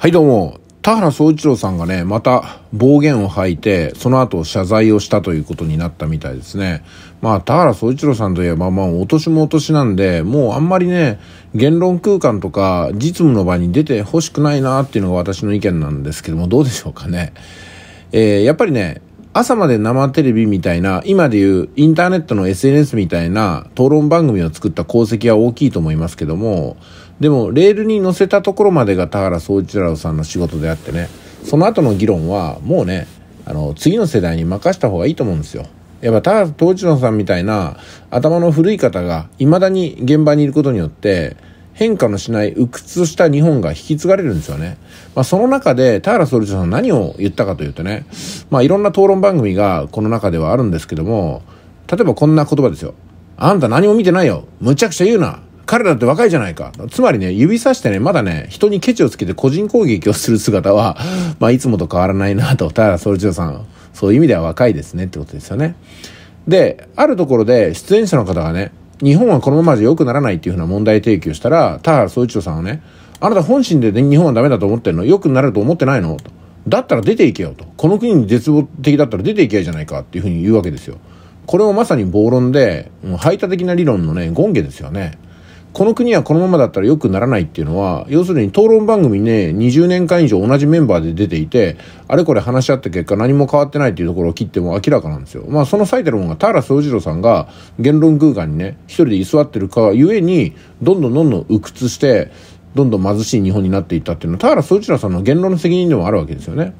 はいどうも。田原総一郎さんがね、また暴言を吐いて、その後謝罪をしたということになったみたいですね。まあ、田原総一郎さんといえば、まあ、お年もお年なんで、もうあんまりね、言論空間とか実務の場に出てほしくないなっていうのが私の意見なんですけども、どうでしょうかね。えー、やっぱりね、朝まで生テレビみたいな、今でいうインターネットの SNS みたいな討論番組を作った功績は大きいと思いますけども、でも、レールに乗せたところまでが田原総一郎さんの仕事であってね、その後の議論は、もうね、あの、次の世代に任した方がいいと思うんですよ。やっぱ田原総一郎さんみたいな頭の古い方が、未だに現場にいることによって、変化のしない鬱屈した日本が引き継がれるんですよね。まあ、その中で、田原総理長さん何を言ったかというとね、まあ、いろんな討論番組がこの中ではあるんですけども、例えばこんな言葉ですよ。あんた何も見てないよ。むちゃくちゃ言うな。彼らって若いじゃないか。つまりね、指さしてね、まだね、人にケチをつけて個人攻撃をする姿は、まあ、いつもと変わらないなと、田原総一郎さん、そういう意味では若いですねってことですよね。で、あるところで出演者の方がね、日本はこのままじゃ良くならないっていうふうな問題提起をしたら、田原総一郎さんはね、あなた本心で、日本はダメだと思ってんの良くなると思ってないのと。だったら出ていけよと。この国に絶望的だったら出ていけよじゃないかっていうふうに言うわけですよ。これもまさに暴論で、排他的な理論のね、権下ですよね。この国はこのままだったら良くならないっていうのは、要するに討論番組ね、20年間以上同じメンバーで出ていて、あれこれ話し合った結果何も変わってないっていうところを切っても明らかなんですよ。まあその最たるものが田原総一郎さんが言論空間にね、一人で居座ってるかゆえに、どんどんどんどん鬱屈して、どんどん貧しい日本になっていったっていうのは、田原総一郎さんの言論の責任でもあるわけですよね。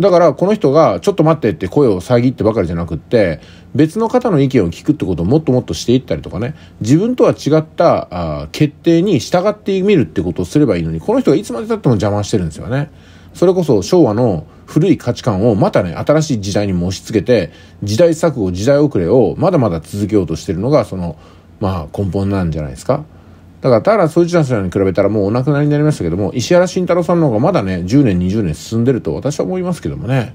だからこの人がちょっと待ってって声を遮ってばかりじゃなくって別の方の意見を聞くってことをもっともっとしていったりとかね自分とは違ったあ決定に従ってみるってことをすればいいのにこの人がいつまでたっても邪魔してるんですよね。それこそ昭和の古い価値観をまたね新しい時代にも押し付けて時代錯誤時代遅れをまだまだ続けようとしてるのがそのまあ根本なんじゃないですか。だから田原総一郎さんに比べたらもうお亡くなりになりましたけども石原慎太郎さんの方がまだね10年20年進んでると私は思いますけどもね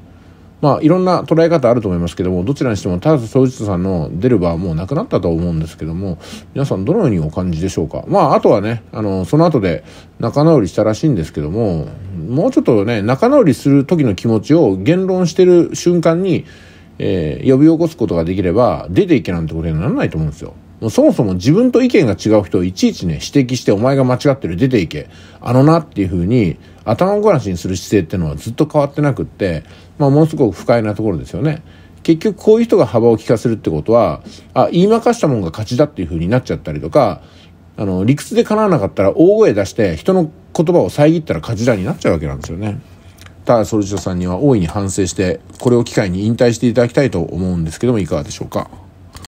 まあいろんな捉え方あると思いますけどもどちらにしても田原総一郎さんの出る場はもうなくなったと思うんですけども皆さんどのようにお感じでしょうかまああとはねあのその後で仲直りしたらしいんですけどももうちょっとね仲直りする時の気持ちを言論してる瞬間に、えー、呼び起こすことができれば出ていけなんてことにならないと思うんですよ。そもそも自分と意見が違う人をいちいちね、指摘してお前が間違ってる、出ていけ。あのなっていうふうに、頭ごなしにする姿勢っていうのはずっと変わってなくって、まあものすごく不快なところですよね。結局こういう人が幅を利かせるってことは、あ、言い負かしたもんが勝ちだっていうふうになっちゃったりとか、あの、理屈で叶わなかったら大声出して人の言葉を遮ったら勝ちだになっちゃうわけなんですよね。ただ、ソルジョさんには大いに反省して、これを機会に引退していただきたいと思うんですけども、いかがでしょうか。